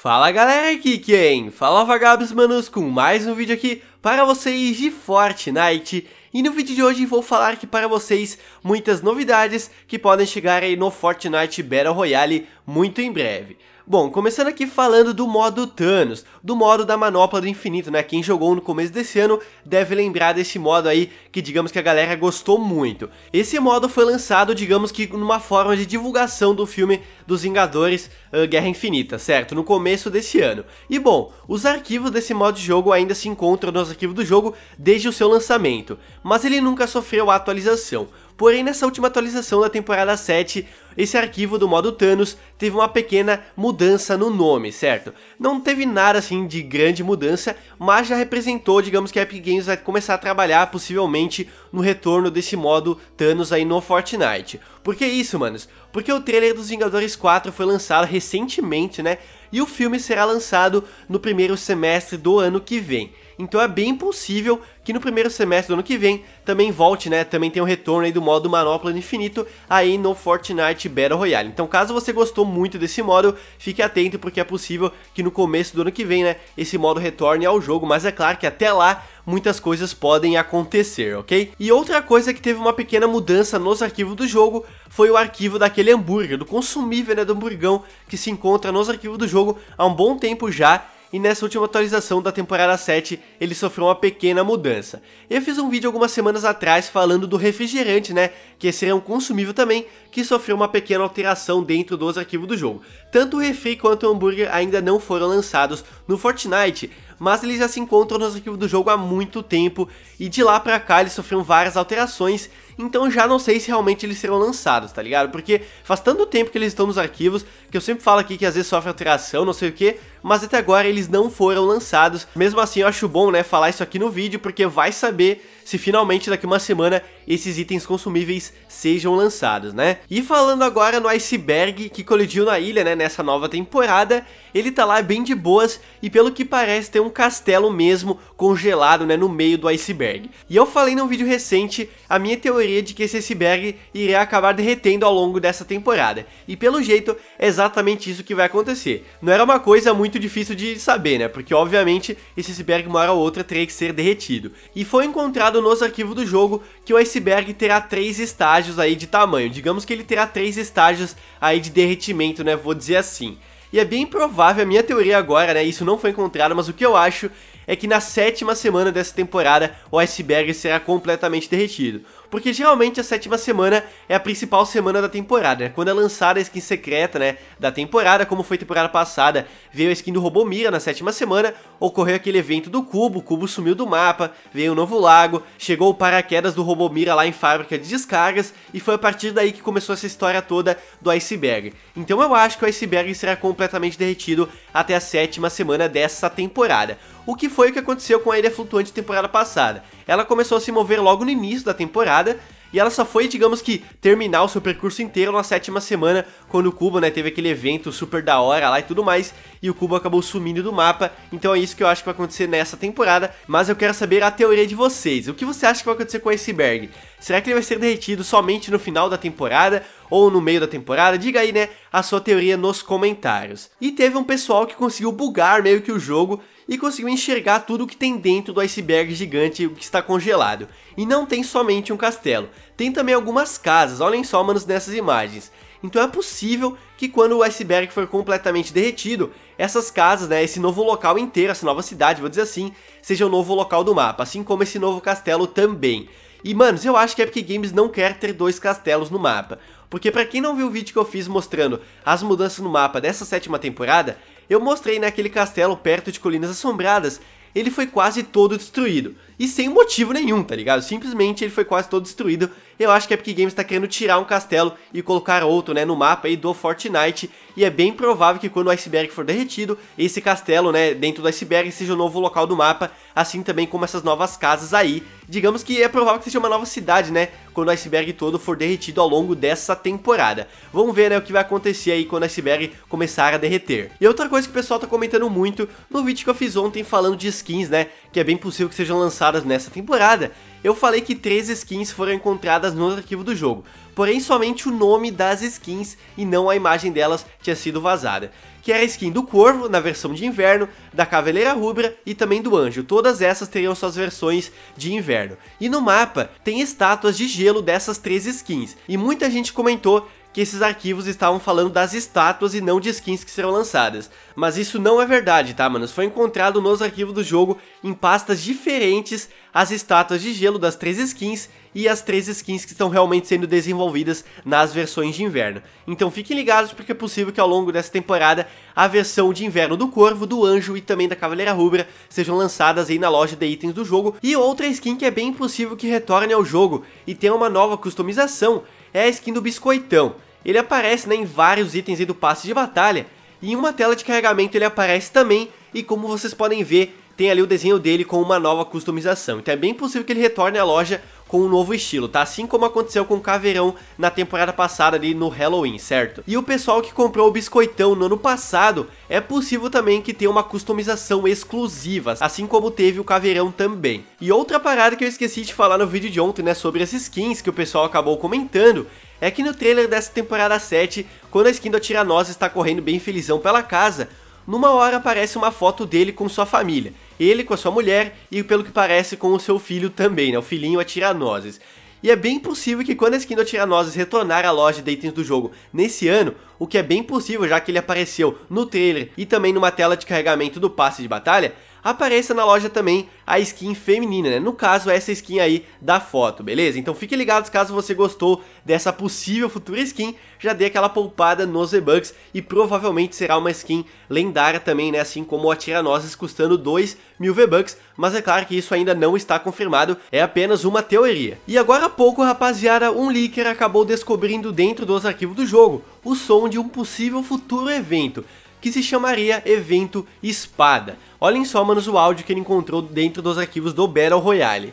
Fala galera, aqui quem? É, Fala vagabos manos com mais um vídeo aqui para vocês de Fortnite E no vídeo de hoje vou falar aqui para vocês muitas novidades que podem chegar aí no Fortnite Battle Royale muito em breve Bom, começando aqui falando do modo Thanos, do modo da Manopla do Infinito, né? Quem jogou no começo desse ano deve lembrar desse modo aí, que digamos que a galera gostou muito. Esse modo foi lançado, digamos que numa forma de divulgação do filme dos Vingadores uh, Guerra Infinita, certo? No começo desse ano. E bom, os arquivos desse modo de jogo ainda se encontram nos arquivos do jogo desde o seu lançamento, mas ele nunca sofreu atualização. Porém, nessa última atualização da temporada 7, esse arquivo do modo Thanos teve uma pequena mudança no nome, certo? Não teve nada assim de grande mudança, mas já representou, digamos que a Epic Games vai começar a trabalhar possivelmente no retorno desse modo Thanos aí no Fortnite. Por que isso, manos? Porque o trailer dos Vingadores 4 foi lançado recentemente, né? E o filme será lançado no primeiro semestre do ano que vem. Então é bem possível que no primeiro semestre do ano que vem também volte, né? Também tem o um retorno aí do modo Manopla Infinito aí no Fortnite Battle Royale. Então caso você gostou muito desse modo, fique atento porque é possível que no começo do ano que vem, né, esse modo retorne ao jogo, mas é claro que até lá muitas coisas podem acontecer, ok? E outra coisa que teve uma pequena mudança nos arquivos do jogo foi o arquivo daquele hambúrguer, do consumível, né, do hamburgão que se encontra nos arquivos do jogo há um bom tempo já e nessa última atualização da temporada 7 ele sofreu uma pequena mudança. Eu fiz um vídeo algumas semanas atrás falando do refrigerante, né, que seria é um consumível também, que sofreu uma pequena alteração dentro dos arquivos do jogo. Tanto o refri quanto o hambúrguer ainda não foram lançados no Fortnite, mas eles já se encontram nos arquivos do jogo há muito tempo, e de lá pra cá eles sofreram várias alterações, então já não sei se realmente eles serão lançados, tá ligado? Porque faz tanto tempo que eles estão nos arquivos, que eu sempre falo aqui que às vezes sofre alteração, não sei o que, mas até agora eles não foram lançados. Mesmo assim, eu acho bom, né, falar isso aqui no vídeo, porque vai saber se finalmente daqui uma semana esses itens consumíveis sejam lançados, né? E falando agora no iceberg que colidiu na ilha, né, nessa nova temporada, ele tá lá bem de boas e pelo que parece tem um castelo mesmo congelado, né, no meio do iceberg. E eu falei num vídeo recente a minha teoria de que esse iceberg iria acabar derretendo ao longo dessa temporada. E pelo jeito é exatamente isso que vai acontecer. Não era uma coisa muito difícil de saber, né? Porque obviamente esse iceberg uma hora ou outra teria que ser derretido. E foi encontrado mostrado nos arquivos do jogo que o iceberg terá três estágios aí de tamanho. Digamos que ele terá três estágios aí de derretimento, né? Vou dizer assim. E é bem provável, é a minha teoria agora, né? Isso não foi encontrado, mas o que eu acho é que na sétima semana dessa temporada o iceberg será completamente derretido. Porque geralmente a sétima semana é a principal semana da temporada, né? Quando é lançada a skin secreta, né? Da temporada, como foi temporada passada, veio a skin do Robomira na sétima semana, ocorreu aquele evento do Cubo, o Cubo sumiu do mapa, veio um novo lago, chegou o paraquedas do Robomira lá em fábrica de descargas, e foi a partir daí que começou essa história toda do iceberg. Então eu acho que o iceberg será completamente derretido até a sétima semana dessa temporada. O que foi o que aconteceu com a Ilha Flutuante temporada passada? Ela começou a se mover logo no início da temporada temporada. E ela só foi, digamos que, terminar o seu percurso inteiro na sétima semana, quando o Kubo, né, teve aquele evento super da hora lá e tudo mais, e o Kubo acabou sumindo do mapa. Então é isso que eu acho que vai acontecer nessa temporada, mas eu quero saber a teoria de vocês. O que você acha que vai acontecer com o iceberg? Será que ele vai ser derretido somente no final da temporada ou no meio da temporada? Diga aí, né, a sua teoria nos comentários. E teve um pessoal que conseguiu bugar meio que o jogo e conseguiu enxergar tudo o que tem dentro do iceberg gigante que está congelado. E não tem somente um castelo, tem também algumas casas, olhem só manos nessas imagens. Então é possível que quando o iceberg for completamente derretido, essas casas, né, esse novo local inteiro, essa nova cidade, vou dizer assim, seja o novo local do mapa, assim como esse novo castelo também. E manos, eu acho que a Epic Games não quer ter dois castelos no mapa, porque para quem não viu o vídeo que eu fiz mostrando as mudanças no mapa dessa sétima temporada, eu mostrei naquele né, castelo perto de Colinas Assombradas, ele foi quase todo destruído. E sem motivo nenhum, tá ligado? Simplesmente ele foi quase todo destruído eu acho que a é Epic Games está querendo tirar um castelo e colocar outro né, no mapa aí do Fortnite, e é bem provável que quando o iceberg for derretido, esse castelo né, dentro do iceberg seja o novo local do mapa, assim também como essas novas casas aí. Digamos que é provável que seja uma nova cidade, né, quando o iceberg todo for derretido ao longo dessa temporada. Vamos ver né, o que vai acontecer aí quando o iceberg começar a derreter. E outra coisa que o pessoal tá comentando muito no vídeo que eu fiz ontem falando de skins, né, que é bem possível que sejam lançadas nessa temporada, eu falei que três skins foram encontradas no arquivo do jogo, porém somente o nome das skins e não a imagem delas tinha sido vazada, que era a skin do Corvo na versão de inverno, da Cavaleira Rubra e também do Anjo, todas essas teriam suas versões de inverno. E no mapa tem estátuas de gelo dessas três skins, e muita gente comentou que esses arquivos estavam falando das estátuas e não de skins que serão lançadas. Mas isso não é verdade, tá, manos? Foi encontrado nos arquivos do jogo, em pastas diferentes, as estátuas de gelo das três skins e as três skins que estão realmente sendo desenvolvidas nas versões de inverno. Então fiquem ligados porque é possível que ao longo dessa temporada a versão de inverno do Corvo, do Anjo e também da Cavaleira Rubra sejam lançadas aí na loja de itens do jogo e outra skin que é bem possível que retorne ao jogo e tenha uma nova customização é a skin do Biscoitão. Ele aparece né, em vários itens do passe de batalha e em uma tela de carregamento ele aparece também e como vocês podem ver tem ali o desenho dele com uma nova customização. Então é bem possível que ele retorne à loja com um novo estilo, tá? Assim como aconteceu com o Caveirão na temporada passada ali no Halloween, certo? E o pessoal que comprou o Biscoitão no ano passado, é possível também que tenha uma customização exclusiva, assim como teve o Caveirão também. E outra parada que eu esqueci de falar no vídeo de ontem, né, sobre as skins que o pessoal acabou comentando, é que no trailer dessa temporada 7, quando a skin do Tiranossa está correndo bem felizão pela casa, numa hora aparece uma foto dele com sua família, ele com a sua mulher e pelo que parece com o seu filho também, né, o filhinho Atiranoses. E é bem possível que quando a skin do Atiranoses retornar à loja de itens do jogo nesse ano, o que é bem possível já que ele apareceu no trailer e também numa tela de carregamento do passe de batalha, apareça na loja também a skin feminina, né? No caso, essa skin aí da foto, beleza? Então fique ligados caso você gostou dessa possível futura skin, já dê aquela poupada nos V-Bucks e provavelmente será uma skin lendária também, né? Assim como a Tiranoses custando 2 mil V-Bucks, mas é claro que isso ainda não está confirmado, é apenas uma teoria. E agora há pouco, rapaziada, um leaker acabou descobrindo dentro dos arquivos do jogo o som de um possível futuro evento que se chamaria Evento Espada. Olhem só, manos, o áudio que ele encontrou dentro dos arquivos do Battle Royale.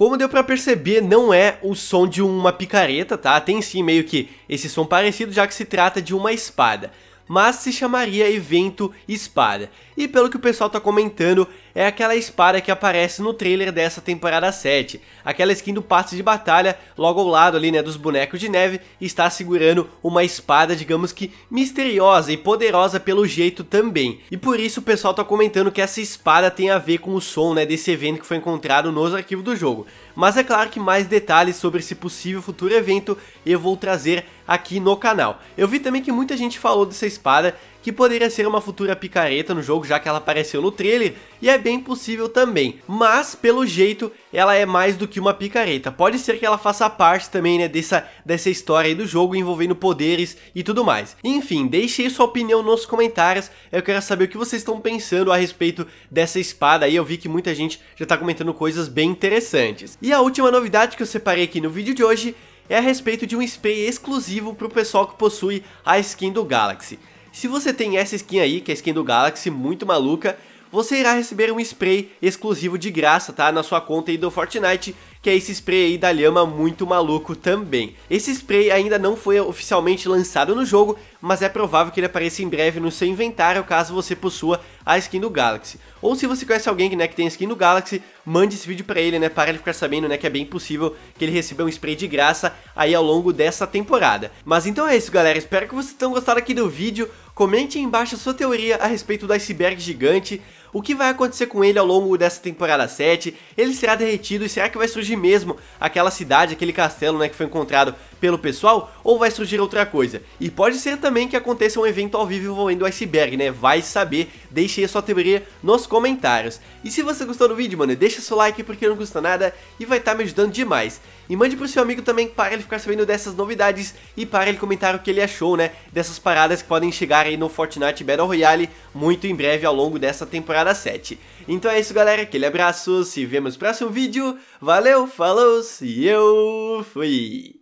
Como deu para perceber, não é o som de uma picareta, tá? Tem sim meio que esse som parecido, já que se trata de uma espada. Mas se chamaria evento espada e pelo que o pessoal tá comentando, é aquela espada que aparece no trailer dessa temporada 7. Aquela skin do passe de batalha, logo ao lado ali, né, dos bonecos de neve, está segurando uma espada, digamos que misteriosa e poderosa pelo jeito também. E por isso o pessoal tá comentando que essa espada tem a ver com o som, né, desse evento que foi encontrado nos arquivos do jogo. Mas é claro que mais detalhes sobre esse possível futuro evento eu vou trazer aqui no canal. Eu vi também que muita gente falou dessa espada que poderia ser uma futura picareta no jogo, já que ela apareceu no trailer, e é bem possível também. Mas, pelo jeito, ela é mais do que uma picareta. Pode ser que ela faça parte também, né, dessa, dessa história do jogo envolvendo poderes e tudo mais. Enfim, deixe aí sua opinião nos comentários. Eu quero saber o que vocês estão pensando a respeito dessa espada aí. Eu vi que muita gente já está comentando coisas bem interessantes. E a última novidade que eu separei aqui no vídeo de hoje é a respeito de um spray exclusivo para o pessoal que possui a skin do Galaxy. Se você tem essa skin aí, que é a skin do Galaxy, muito maluca, você irá receber um spray exclusivo de graça, tá? Na sua conta aí do Fortnite, que é esse spray aí da lhama muito maluco também. Esse spray ainda não foi oficialmente lançado no jogo, mas é provável que ele apareça em breve no seu inventário caso você possua a skin do Galaxy. Ou se você conhece alguém né, que tem skin do Galaxy, mande esse vídeo para ele, né, para ele ficar sabendo né, que é bem possível que ele receba um spray de graça aí ao longo dessa temporada. Mas então é isso galera, espero que vocês tenham gostado aqui do vídeo, Comente embaixo a sua teoria a respeito do iceberg gigante, o que vai acontecer com ele ao longo dessa temporada 7? Ele será derretido e será que vai surgir mesmo aquela cidade, aquele castelo né, que foi encontrado pelo pessoal? Ou vai surgir outra coisa? E pode ser também que aconteça um evento ao vivo envolvendo o iceberg, né? Vai saber, deixe aí a sua teoria nos comentários. E se você gostou do vídeo, mano, deixa seu like porque não custa nada e vai estar tá me ajudando demais. E mande pro seu amigo também para ele ficar sabendo dessas novidades e para ele comentar o que ele achou, né? Dessas paradas que podem chegar aí no Fortnite Battle Royale muito em breve ao longo dessa temporada temporada 7. Então é isso, galera. Aquele abraço, se vemos no próximo vídeo. Valeu, falou e eu fui!